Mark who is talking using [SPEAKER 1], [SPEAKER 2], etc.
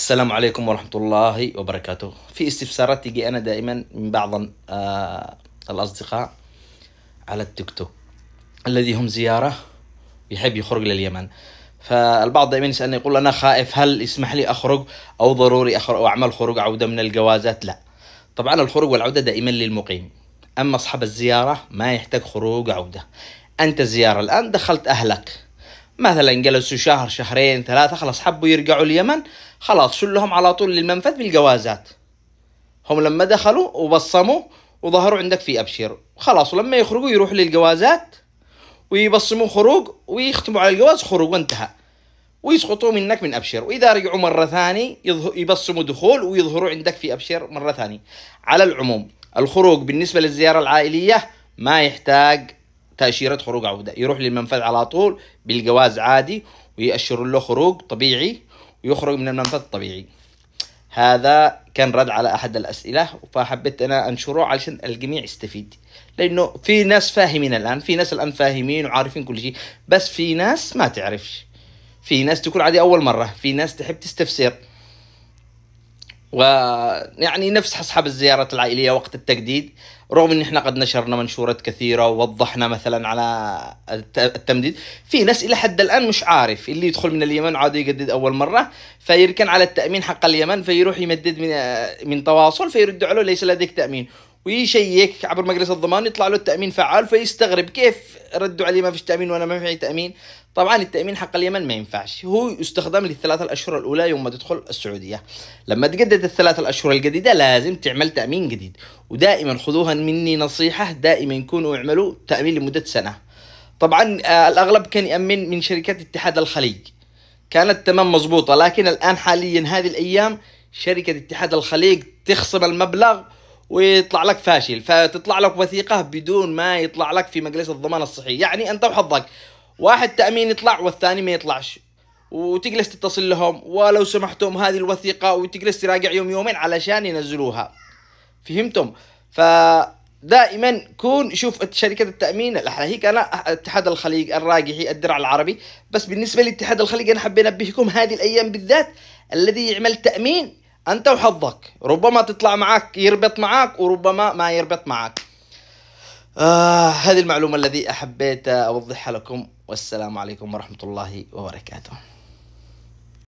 [SPEAKER 1] السلام عليكم ورحمة الله وبركاته في استفسارات تجي أنا دائما من بعض آه، الأصدقاء على التيك توك الذي هم زيارة يحب يخرج لليمن فالبعض دائما يسألني يقول أنا خائف هل يسمح لي أخرج أو ضروري أخرج أو أعمل خروج عودة من الجوازات لا طبعا الخروج والعودة دائما للمقيم أما أصحاب الزيارة ما يحتاج خروج عودة أنت زيارة الآن دخلت أهلك مثلا جلسوا شهر شهرين ثلاثة خلاص حبوا يرجعوا اليمن خلاص شلهم على طول للمنفذ بالجوازات هم لما دخلوا وبصموا وظهروا عندك في أبشر خلاص ولما يخرجوا يروحوا للجوازات ويبصموا خروج ويختموا على الجواز خروج وانتهى ويسقطوا منك من أبشر وإذا رجعوا مرة ثانية يبصموا دخول ويظهروا عندك في أبشر مرة ثانية على العموم الخروج بالنسبة للزيارة العائلية ما يحتاج تاشيره خروج عوده يروح للمنفذ على طول بالجواز عادي ويأشر له خروج طبيعي ويخرج من المنفذ طبيعي هذا كان رد على احد الاسئله فحبيت انا انشره علشان الجميع يستفيد لانه في ناس فاهمين الان في ناس الان فاهمين وعارفين كل شيء بس في ناس ما تعرفش في ناس تكون عادي اول مره في ناس تحب تستفسر ويعني نفس أصحاب الزيارات العائلية وقت التجديد رغم ان احنا قد نشرنا منشورات كثيره ووضحنا مثلا على التمديد في ناس الى حد الان مش عارف اللي يدخل من اليمن عاد يجدد اول مره فيركن على التامين حق اليمن فيروح يمدد من من تواصل فيردوا عليه ليس لديك تامين ويشيك عبر مجلس الضمان يطلع له التامين فعال فيستغرب كيف ردوا علي ما فيش تامين وانا ما في تامين طبعا التامين حق اليمن ما ينفعش هو يستخدم للثلاثه الاشهر الاولى يوم ما تدخل السعوديه لما تجدد الثلاثه الاشهر الجديده لازم تعمل تامين جديد ودائما خذوها مني نصيحه دائما يكونوا يعملوا تامين لمده سنه طبعا آه، الاغلب كان يامن من شركات اتحاد الخليج كانت تمام مضبوطه لكن الان حاليا هذه الايام شركه اتحاد الخليج تخصم المبلغ ويطلع لك فاشل فتطلع لك وثيقة بدون ما يطلع لك في مجلس الضمان الصحي يعني أنت وحظك واحد تأمين يطلع والثاني ما يطلعش وتجلس تتصل لهم ولو سمحتم هذه الوثيقة وتجلس تراجع يوم يومين علشان ينزلوها فهمتم فدائما كون شوف شركة التأمين هيك أنا اتحاد الخليج الراجحي الدرع العربي بس بالنسبة لاتحاد الخليج أنا حابين أنبهكم هذه الأيام بالذات الذي يعمل تأمين انت وحظك ربما تطلع معك يربط معك وربما ما يربط معك آه هذه المعلومة الذي أحبيت أوضحها لكم والسلام عليكم ورحمة الله وبركاته